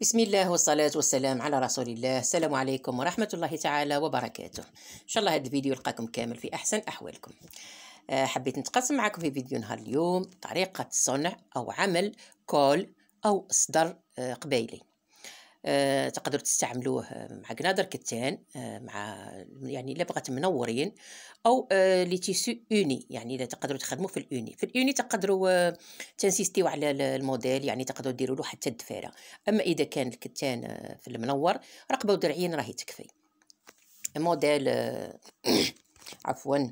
بسم الله والصلاة والسلام على رسول الله السلام عليكم ورحمة الله تعالى وبركاته إن شاء الله هذا الفيديو يلقاكم كامل في أحسن أحوالكم آه، حبيت نتقاسم معكم في فيديو نهار اليوم طريقة صنع أو عمل كول أو صدر آه، قبيلي آه، تقدروا تستعملوه آه، مع قنادر كتان آه، مع يعني الا بغات منورين او لي تيسو اوني يعني اذا تقدروا تخدموا في الاوني في الاوني تقدروا تنسيستيو على الموديل يعني تقدروا ديروا له حتى الدفيره اما اذا كان الكتان في المنور رقبه ودرعين راهي تكفي موديل عفوا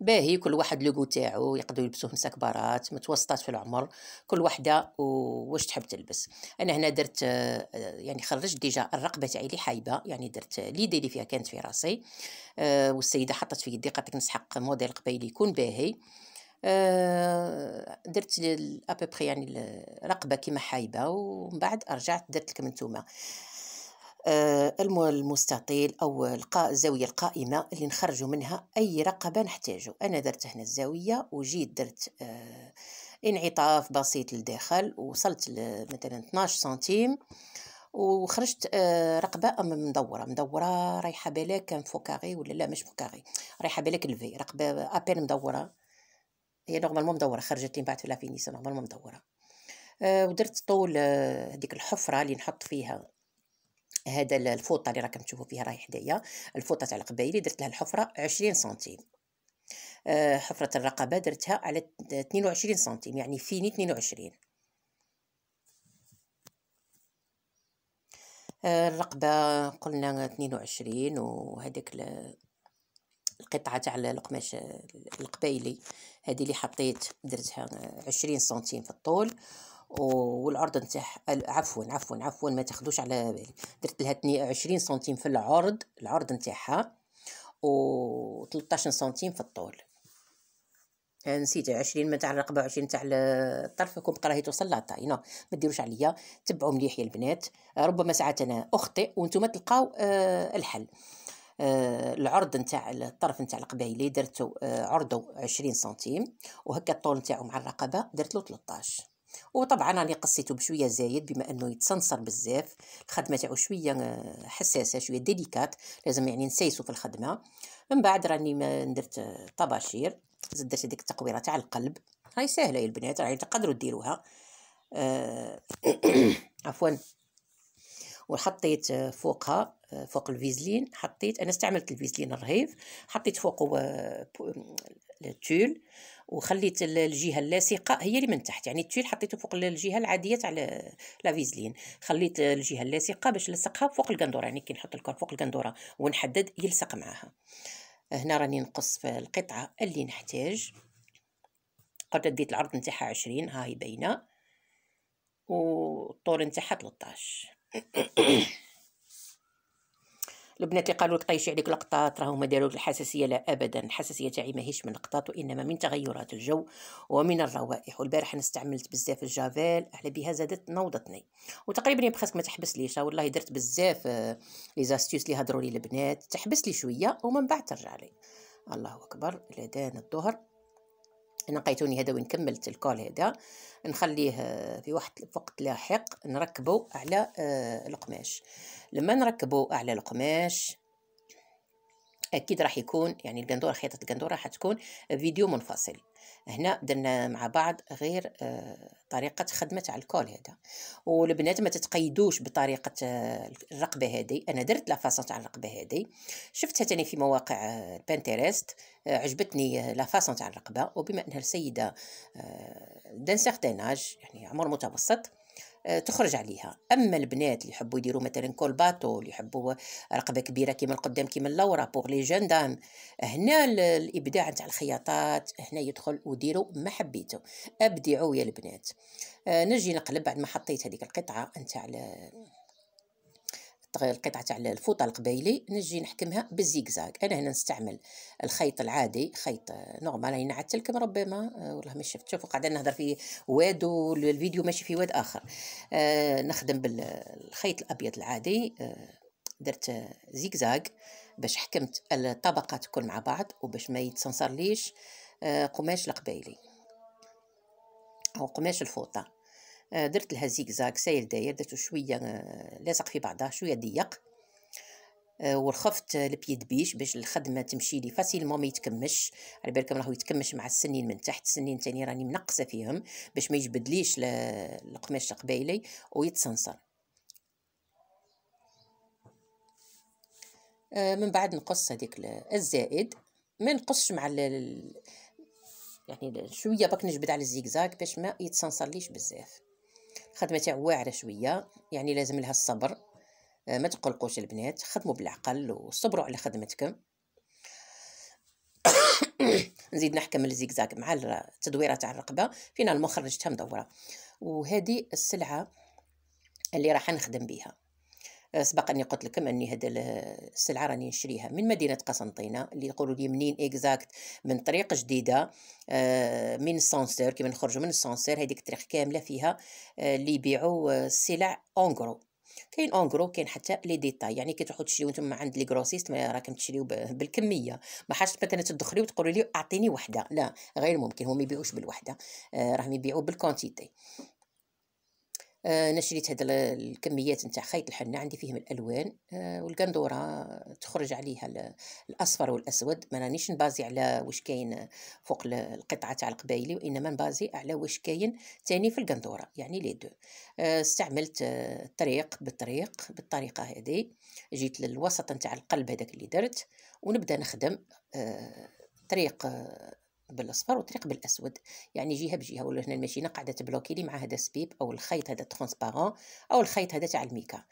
باهي كل واحد لوغو تاعو يقدروا يلبسوه نساء كبارات متوسطات في العمر كل وحده واش تحب تلبس انا هنا درت آه، يعني خرجت ديجا الرقبه تاعي اللي حايبه يعني درت لي اللي فيها كانت في راسي آه، والسيده حطت في يدي قالت لك نسحق موديل قبيلي يكون باهي آه، درت ابوبري يعني الرقبه كيما حايبه ومن بعد رجعت درت لكم نتوما المستطيل أو الزاوية القائمة اللي نخرجوا منها أي رقبة نحتاجه أنا درت هنا الزاوية وجيت درت آه، انعطاف بسيط للداخل وصلت مثلا 12 سنتيم وخرجت آه، رقبه ام مدوره مدوره رايحه بالك كان فوكاري ولا لا مش فوكاري رايحه بالك الفي رقبه ابان مدوره هي نورمالمون مدوره خرجت لي من بعد في لافينيس نورمالمون مدوره آه، ودرت طول هذيك الحفره اللي نحط فيها هذا الفوطه اللي راكم تشوفوا فيها راهي حدايا الفوطه تاع القبايلي درت لها الحفره 20 سنتيم آه، حفره الرقبه درتها على 22 سنتيم يعني فيني 22 آه، الرقبه قلنا 22 وهذيك القطعه تاع القماش القبايلي هذه اللي حطيت درتها 20 سنتيم في الطول والعرض نتاعها عفوا عفوا عفوا ما تاخذوش على بالي درت لها 20 سنتيم في العرض العرض نتاعها و 13 سنتيم في الطول نسيت 20 من تاع الرقبه 20 تاع الطرف كنت راهي توصل لاطاي نو ما ديروش عليا تبعوا مليح يا البنات ربما ساعات انا اخطئ وانتم تلقاو آه الحل آه العرض نتاع الطرف نتاع القبايلي درتو آه عرضو عشرين سنتيم وهكا الطول نتاعو مع الرقبه درتلو تلطاش وطبعا راني قصيته بشويه زايد بما انه يتصنصر بزاف الخدمه تاعو شويه آه، حساسه شويه ديليكات لازم يعني نسيسو في الخدمه من بعد راني درت آه، طباشير زدت هذيك التقويره تاع القلب هاي سهله يا البنات راهي تقدروا ديروها آه عفوا وحطيت آه، فوقها فوق الفيزلين حطيت انا استعملت الفيزلين الرهيف حطيت فوقه التول وخليت الجهه اللاصقه هي اللي من تحت يعني التويل حطيته فوق الجهه العاديه تاع لافيزلين خليت الجهه اللاصقه باش نلصقها فوق القندوره يعني كي نحط الكور فوق القندوره ونحدد يلصق معاها هنا راني نقص في القطعه اللي نحتاج قد ديت العرض نتاعها عشرين هاي باينه والطول نتاعها 13 البنات اللي قالوا لك طيشي عليك لقطات راهو ما داروا الحساسيه لا ابدا الحساسيه تاعي ماهيش من لقطات وانما من تغيرات الجو ومن الروائح والبارح انا استعملت بزاف الجافيل على بها زادت نوضتني وتقريبا بخاسك ما تحبس ليش والله درت بزاف آه، لي زاستيوس اللي هضروا لي البنات تحبس لي شويه ومن بعد ترجع لي الله اكبر لدان الظهر انا لقيتوني هذا وين كملت الكول هذا نخليه آه، في واحد وقت لاحق نركبه على آه، القماش لما نركبه على القماش اكيد راح يكون يعني القندوره خيطه القندوره راح تكون فيديو منفصل هنا درنا مع بعض غير آه، طريقة خدمة على الكول هذا والبنات ما تتقيدوش بطريقة آه، الرقبة هذه أنا درت لفاصة تاع الرقبة هذه شفتها تاني في مواقع بنتيرست آه، عجبتني لفاصة تاع الرقبة وبما أنها السيدة دان سيغتان يعني عمر متوسط آه، تخرج عليها اما البنات اللي يحبوا يديروا مثلا كولباتو اللي يحبوا رقبه كبيره كيما القدام كيما اللورا بوغ لي جون دام هنا الابداع نتاع الخياطات هنا يدخل وديروا ما حبيتو ابدعوا يا البنات آه، نجي نقلب بعد ما حطيت هذيك القطعه نتاع القطعه تاع الفوطه القبايلي نجي نحكمها بالزيكزاك انا هنا نستعمل الخيط العادي خيط نورمال هنا عدت ربما آه، والله ما شفت شوفوا قاعده نهضر في واد والفيديو ماشي في واد اخر آه نخدم بالخيط الابيض العادي آه درت زيكزاك باش حكمت الطبقات كل مع بعض وباش ما يتسنصر آه قماش القبايلي او قماش الفوطه آه، درت لها زيكزاك سايل داير درتو شويه آه، لاصق في بعضها شويه ضيق آه، ورخفت البيد بيش باش الخدمه تمشي لي فاسيلمون ما يتكمش على بالكم راهو يتكمش مع السنين من تحت السنين تاني راني منقصه فيهم باش ما يجبدليش القماش قبايلي ويتصنصر من بعد نقص هذيك الزائد ما نقصش مع يعني شويه باك نجبد على الزيكزاك باش ما يتصنصرليش بزاف خدمه تاع واعره شويه يعني لازم لها الصبر آه، ما تقلقوش البنات خدموا بالعقل وصبروا على خدمتكم نزيد نحكم الزيكزاك مع التدويره تاع الرقبه فينالمون خرجتها مدوره وهذه السلعه اللي راح نخدم بها سبق اني قلت لكم اني هذا السلعه راني نشريها من مدينه قسنطينه اللي يقولوا لي منين اكزاكت من طريق جديده آه، من السانسير كيما نخرجوا من السانسير هذيك الطريق كامله فيها آه، اللي يبيعوا السلع آه، اونغرو كاين اونغرو كاين حتى لي ديتاي يعني كي تروحوا تشريو نتوما عند لي غروسيست راكم تشريو بالكميه ما حاش مثلا تدخلي وتقولي لي اعطيني وحده لا غير ممكن هما يبيعوش بالوحده راهم يبيعوا بالكونتيتي آه، انا شريت هاد الكميات نتاع خيط الحنه عندي فيهم الالوان آه، والقندوره تخرج عليها الاصفر والاسود ما رانيش نبازي على واش كاين فوق القطعه تاع القبايلي وانما نبازي على واش كاين تاني في القندوره يعني لي دو آه، استعملت الطريق بالطريق بالطريقه هذه جيت للوسط نتاع القلب هذاك اللي درت ونبدا نخدم طريق بالاصفر وطريق بالاسود يعني جهه بجهه ولا هنا الماشينه قاعده تبلوكي لي مع هذا السبيب او الخيط هذا ترونسبارون او الخيط هذا تاع الميكا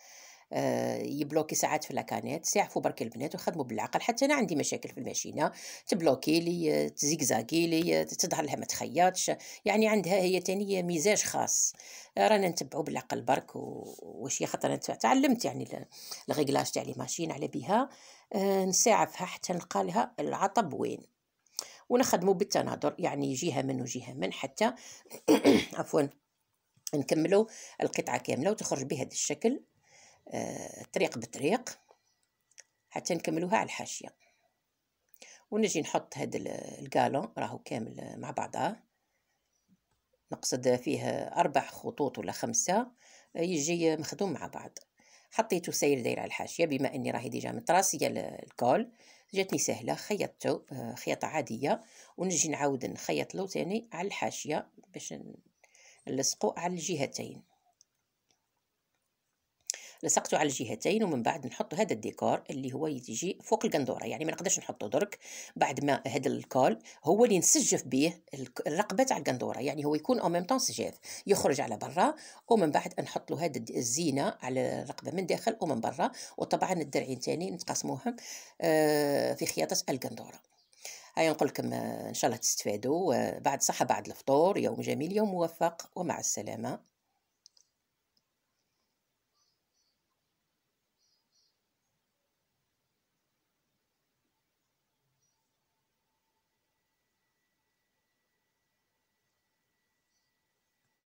آه، يبلوكي ساعات في لاكانيت سيعرفوا برك البنات وخدموا بالعقل حتى انا عندي مشاكل في الماشينه تبلوكي لي آه، تزيكزاكي لي آه، تظهر لها ما تخيطش يعني عندها هي تانية مزاج خاص رانا نتبعوا بالعقل برك وشي خاطر انا تعلمت يعني الغيكلاج تاع لي ماشين على بها نساعفها حتى نلقى لها العطب وين ونخدموا بالتناظر يعني جهه من وجهه من حتى عفوا نكملوا القطعه كامله وتخرج بهذا الشكل آه، طريق بطريق حتى نكملوها على الحاشيه ونجي نحط هذا الكالون راهو كامل مع بعضه نقصد فيه أربع خطوط ولا خمسة آه، يجي مخدوم مع بعض حطيته سير داير على الحاشية بما أني راهي ديجا متراسية الكول جاتني سهله خيطته آه، خياطه عاديه ونجي نعاود نخيط له ثاني على الحاشيه باش نلصقو على الجهتين لصقته على الجهتين ومن بعد نحط هذا الديكور اللي هو يجي فوق القندوره يعني ما نقدرش نحطه درك بعد ما هذا الكول هو اللي نسجف به الرقبه تاع القندوره يعني هو يكون او ميم طون سجاف يخرج على برا ومن بعد نحط له هذا الزينه على الرقبه من داخل ومن برا وطبعا الدرعين ثاني نتقاسموهم آه، في خياطه القندوره هيا نقول لكم آه، ان شاء الله تستفادوا آه، بعد صحه بعد الفطور يوم جميل يوم موفق ومع السلامه